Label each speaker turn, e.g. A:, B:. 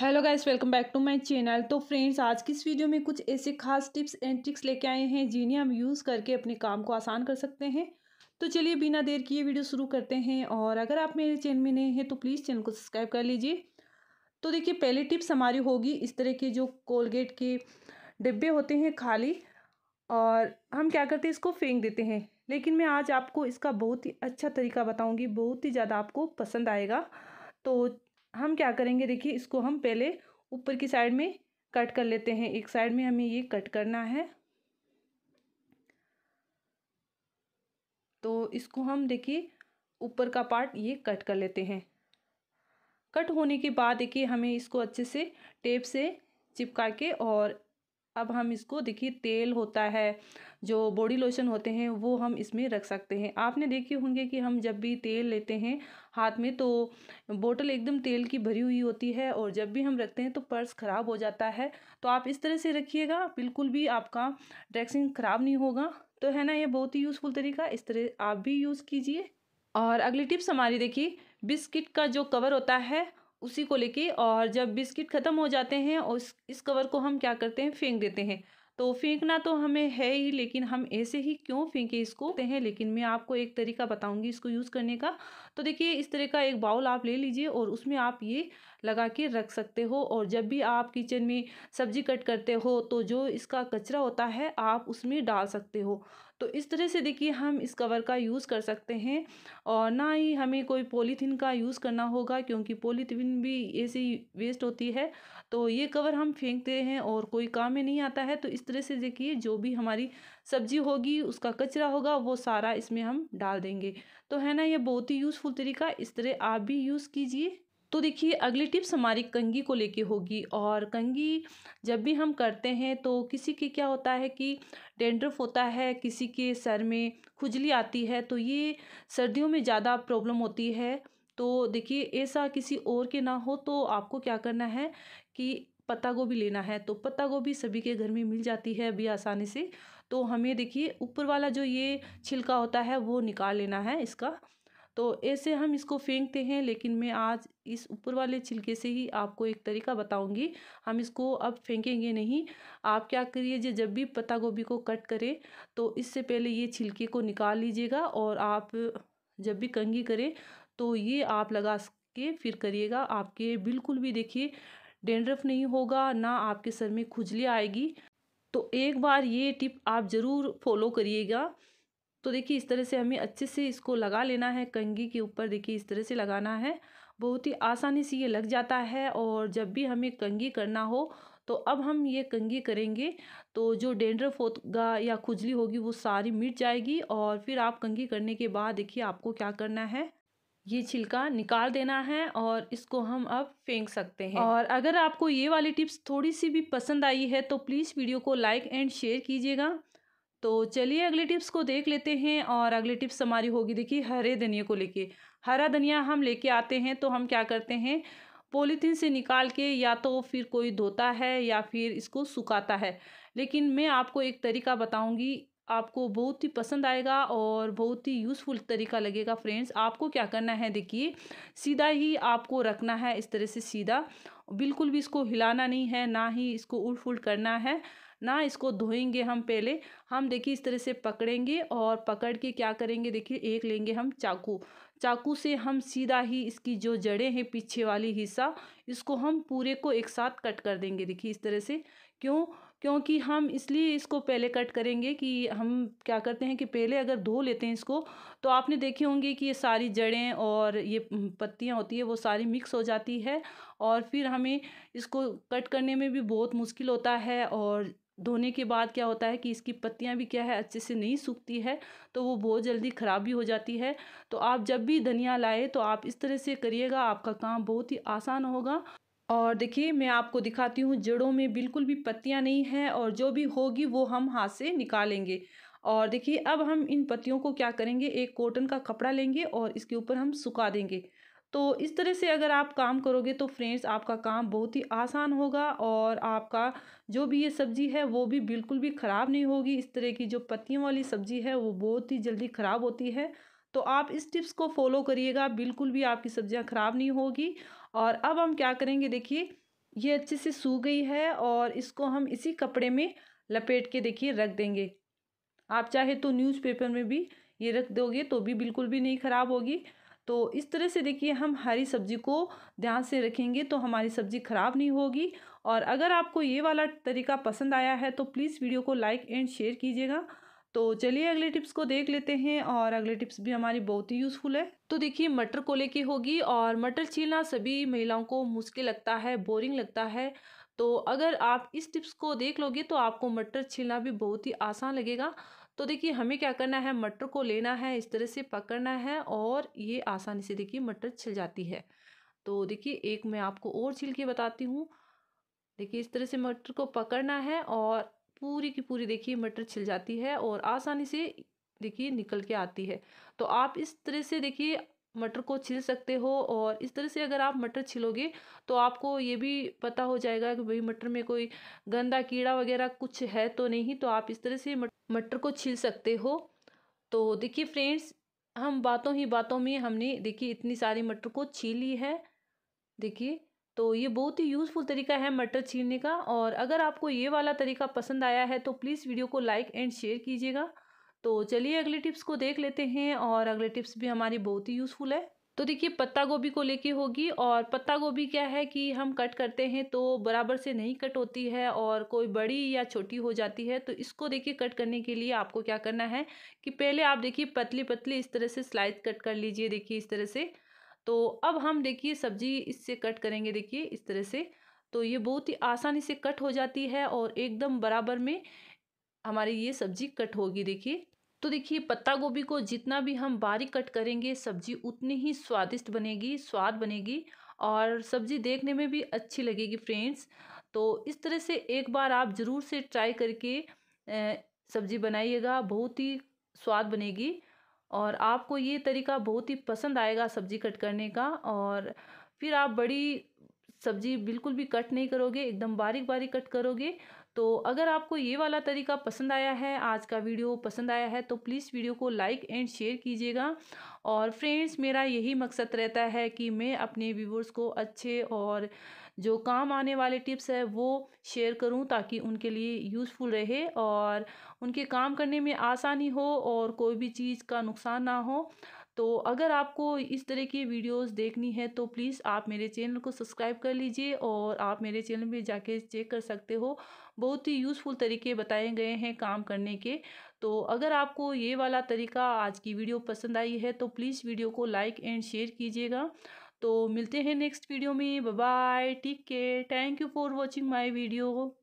A: hello guys welcome back to my channel तो friends आज की इस वीडियो में कुछ ऐसे खास टिप्स एंड ट्रिक्स लेके आए हैं जिन्हें हम यूज़ करके अपने काम को आसान कर सकते हैं तो चलिए बिना देर किए वीडियो शुरू करते हैं और अगर आप मेरे चैनल में नए हैं तो प्लीज़ चैनल को सब्सक्राइब कर लीजिए तो देखिए पहले टिप्स हमारी होगी इस तरह के जो कोलगेट के डिब्बे होते हैं खाली और हम क्या करते हैं इसको फेंक देते हैं लेकिन मैं आज आपको इसका बहुत ही अच्छा तरीका बताऊँगी बहुत ही ज़्यादा आपको पसंद आएगा तो हम क्या करेंगे देखिए इसको हम पहले ऊपर की साइड में कट कर लेते हैं एक साइड में हमें ये कट करना है तो इसको हम देखिए ऊपर का पार्ट ये कट कर लेते हैं कट होने के बाद देखिए हमें इसको अच्छे से टेप से चिपका के और अब हम इसको देखिए तेल होता है जो बॉडी लोशन होते हैं वो हम इसमें रख सकते हैं आपने देखे होंगे कि हम जब भी तेल लेते हैं हाथ में तो बोतल एकदम तेल की भरी हुई होती है और जब भी हम रखते हैं तो पर्स ख़राब हो जाता है तो आप इस तरह से रखिएगा बिल्कुल भी आपका ड्रेसिंग ख़राब नहीं होगा तो है ना ये बहुत ही यूज़फुल तरीका इस तरह आप भी यूज़ कीजिए और अगली टिप्स हमारी देखिए बिस्किट का जो कवर होता है उसी को लेके और जब बिस्किट ख़त्म हो जाते हैं और इस इस कवर को हम क्या करते हैं फेंक देते हैं तो फेंकना तो हमें है ही लेकिन हम ऐसे ही क्यों फेंके इसको हैं लेकिन मैं आपको एक तरीका बताऊंगी इसको यूज़ करने का तो देखिए इस तरह का एक बाउल आप ले लीजिए और उसमें आप ये लगा के रख सकते हो और जब भी आप किचन में सब्जी कट करते हो तो जो इसका कचरा होता है आप उसमें डाल सकते हो तो इस तरह से देखिए हम इस कवर का यूज़ कर सकते हैं और ना ही हमें कोई पॉलीथीन का यूज़ करना होगा क्योंकि पॉलीथीन भी ऐसी वेस्ट होती है तो ये कवर हम फेंकते हैं और कोई काम में नहीं आता है तो इस तरह से देखिए जो भी हमारी सब्जी होगी उसका कचरा होगा वो सारा इसमें हम डाल देंगे तो है ना ये बहुत ही यूज़फुल तरीका इस तरह आप भी यूज़ कीजिए तो देखिए अगली टिप्स हमारी कंगी को लेके होगी और कंगी जब भी हम करते हैं तो किसी के क्या होता है कि डेंड्रफ होता है किसी के सर में खुजली आती है तो ये सर्दियों में ज़्यादा प्रॉब्लम होती है तो देखिए ऐसा किसी और के ना हो तो आपको क्या करना है कि पत्ता गोभी लेना है तो पत्ता गोभी सभी के घर में मिल जाती है अभी आसानी से तो हमें देखिए ऊपर वाला जो ये छिलका होता है वो निकाल लेना है इसका तो ऐसे हम इसको फेंकते हैं लेकिन मैं आज इस ऊपर वाले छिलके से ही आपको एक तरीका बताऊंगी हम इसको अब फेंकेंगे नहीं आप क्या करिए जब भी पत्ता गोभी को कट करें तो इससे पहले ये छिलके को निकाल लीजिएगा और आप जब भी कंगी करें तो ये आप लगा के फिर करिएगा आपके बिल्कुल भी देखिए डेंड्रफ नहीं होगा ना आपके सर में खुजली आएगी तो एक बार ये टिप आप ज़रूर फॉलो करिएगा तो देखिए इस तरह से हमें अच्छे से इसको लगा लेना है कंगी के ऊपर देखिए इस तरह से लगाना है बहुत ही आसानी से ये लग जाता है और जब भी हमें कंगी करना हो तो अब हम ये कंगी करेंगे तो जो डेंड्रफ होगा या खुजली होगी वो सारी मिट जाएगी और फिर आप कंगी करने के बाद देखिए आपको क्या करना है ये छिलका निकाल देना है और इसको हम अब फेंक सकते हैं और अगर आपको ये वाली टिप्स थोड़ी सी भी पसंद आई है तो प्लीज़ वीडियो को लाइक एंड शेयर कीजिएगा तो चलिए अगले टिप्स को देख लेते हैं और अगली टिप्स हमारी होगी देखिए हरे धनिया को लेके हरा धनिया हम लेके आते हैं तो हम क्या करते हैं पॉलीथीन से निकाल के या तो फिर कोई धोता है या फिर इसको सुखाता है लेकिन मैं आपको एक तरीका बताऊंगी आपको बहुत ही पसंद आएगा और बहुत ही यूज़फुल तरीका लगेगा फ्रेंड्स आपको क्या करना है देखिए सीधा ही आपको रखना है इस तरह से सीधा बिल्कुल भी इसको हिलाना नहीं है ना ही इसको उल्ट फुल्ट करना है ना इसको धोएंगे हम पहले हम देखिए इस तरह से पकड़ेंगे और पकड़ के क्या करेंगे देखिए एक लेंगे हम चाकू चाकू से हम सीधा ही इसकी जो जड़ें हैं पीछे वाली हिस्सा इसको हम पूरे को एक साथ कट कर देंगे देखिए इस तरह से क्यों क्योंकि हम इसलिए इसको पहले कट करेंगे कि हम क्या करते हैं कि पहले अगर धो लेते हैं इसको तो आपने देखे होंगे कि ये सारी जड़ें और ये पत्तियां होती है वो सारी मिक्स हो जाती है और फिर हमें इसको कट करने में भी बहुत मुश्किल होता है और धोने के बाद क्या होता है कि इसकी पत्तियां भी क्या है अच्छे से नहीं सूखती है तो वो बहुत जल्दी ख़राब भी हो जाती है तो आप जब भी धनिया लाए तो आप इस तरह से करिएगा आपका काम बहुत ही आसान होगा और देखिए मैं आपको दिखाती हूँ जड़ों में बिल्कुल भी पत्तियाँ नहीं हैं और जो भी होगी वो हम हाथ से निकालेंगे और देखिए अब हम इन पत्तियों को क्या करेंगे एक कॉटन का कपड़ा लेंगे और इसके ऊपर हम सुखा देंगे तो इस तरह से अगर आप काम करोगे तो फ्रेंड्स आपका काम बहुत ही आसान होगा और आपका जो भी ये सब्ज़ी है वो भी बिल्कुल भी ख़राब नहीं होगी इस तरह की जो पत्तियों वाली सब्ज़ी है वो बहुत ही जल्दी ख़राब होती है तो आप इस टिप्स को फॉलो करिएगा बिल्कुल भी आपकी सब्ज़ियाँ ख़राब नहीं होगी और अब हम क्या करेंगे देखिए ये अच्छे से सूख गई है और इसको हम इसी कपड़े में लपेट के देखिए रख देंगे आप चाहे तो न्यूज़पेपर में भी ये रख दोगे तो भी बिल्कुल भी नहीं ख़राब होगी तो इस तरह से देखिए हम हरी सब्जी को ध्यान से रखेंगे तो हमारी सब्जी ख़राब नहीं होगी और अगर आपको ये वाला तरीका पसंद आया है तो प्लीज़ वीडियो को लाइक एंड शेयर कीजिएगा तो चलिए अगले टिप्स को देख लेते हैं और अगले टिप्स भी हमारी बहुत ही यूज़फुल है तो देखिए मटर को लेके होगी और मटर छीलना सभी महिलाओं को मुश्किल लगता है बोरिंग लगता है तो अगर आप इस टिप्स को देख लोगे तो आपको मटर छीलना भी बहुत ही आसान लगेगा तो देखिए हमें क्या करना है मटर को लेना है इस तरह से पकड़ना है और ये आसानी से देखिए मटर छिल जाती है तो देखिए एक मैं आपको और छिल के बताती हूँ देखिए इस तरह से मटर को पकड़ना है और पूरी की पूरी देखिए मटर छिल जाती है और आसानी से देखिए निकल के आती है तो आप इस तरह से देखिए मटर को छील सकते हो और इस तरह से अगर आप मटर छिलोगे तो आपको ये भी पता हो जाएगा कि भाई मटर में कोई गंदा कीड़ा वगैरह कुछ है तो नहीं तो आप इस तरह से मटर को छील सकते हो तो देखिए फ्रेंड्स हम बातों ही बातों में हमने देखिए इतनी सारी मटर को छील ली है देखिए तो ये बहुत ही यूज़फुल तरीका है मटर छीलने का और अगर आपको ये वाला तरीका पसंद आया है तो प्लीज़ वीडियो को लाइक एंड शेयर कीजिएगा तो चलिए अगले टिप्स को देख लेते हैं और अगले टिप्स भी हमारी बहुत ही यूज़फुल है तो देखिए पत्ता गोभी को लेके होगी और पत्ता गोभी क्या है कि हम कट करते हैं तो बराबर से नहीं कट होती है और कोई बड़ी या छोटी हो जाती है तो इसको देखिए कट करने के लिए आपको क्या करना है कि पहले आप देखिए पतली पतली इस तरह से स्लाइस कट कर लीजिए देखिए इस तरह से तो अब हम देखिए सब्जी इससे कट करेंगे देखिए इस तरह से तो ये बहुत ही आसानी से कट हो जाती है और एकदम बराबर में हमारी ये सब्जी कट होगी देखिए तो देखिए पत्ता गोभी को जितना भी हम बारीक कट करेंगे सब्जी उतनी ही स्वादिष्ट बनेगी स्वाद बनेगी और सब्जी देखने में भी अच्छी लगेगी फ्रेंड्स तो इस तरह से एक बार आप ज़रूर से ट्राई करके सब्जी बनाइएगा बहुत ही स्वाद बनेगी और आपको ये तरीका बहुत ही पसंद आएगा सब्जी कट करने का और फिर आप बड़ी सब्जी बिल्कुल भी कट नहीं करोगे एकदम बारीक बारीक कट करोगे तो अगर आपको ये वाला तरीका पसंद आया है आज का वीडियो पसंद आया है तो प्लीज़ वीडियो को लाइक एंड शेयर कीजिएगा और फ्रेंड्स मेरा यही मकसद रहता है कि मैं अपने व्यूवर्स को अच्छे और जो काम आने वाले टिप्स है वो शेयर करूं ताकि उनके लिए यूज़फुल रहे और उनके काम करने में आसानी हो और कोई भी चीज़ का नुकसान ना हो तो अगर आपको इस तरह की वीडियोस देखनी है तो प्लीज़ आप मेरे चैनल को सब्सक्राइब कर लीजिए और आप मेरे चैनल में जाके चेक कर सकते हो बहुत ही यूज़फुल तरीके बताए गए हैं काम करने के तो अगर आपको ये वाला तरीका आज की वीडियो पसंद आई है तो प्लीज़ वीडियो को लाइक एंड शेयर कीजिएगा तो मिलते हैं नेक्स्ट वीडियो में bye take care thank you for watching my video